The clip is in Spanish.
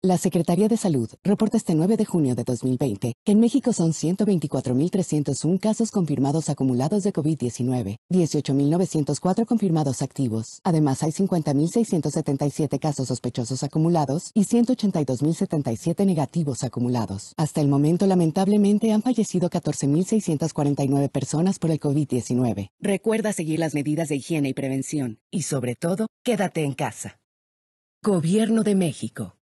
La Secretaría de Salud reporta este 9 de junio de 2020 que en México son 124.301 casos confirmados acumulados de COVID-19, 18.904 confirmados activos. Además, hay 50.677 casos sospechosos acumulados y 182.077 negativos acumulados. Hasta el momento, lamentablemente, han fallecido 14.649 personas por el COVID-19. Recuerda seguir las medidas de higiene y prevención y, sobre todo, quédate en casa. Gobierno de México.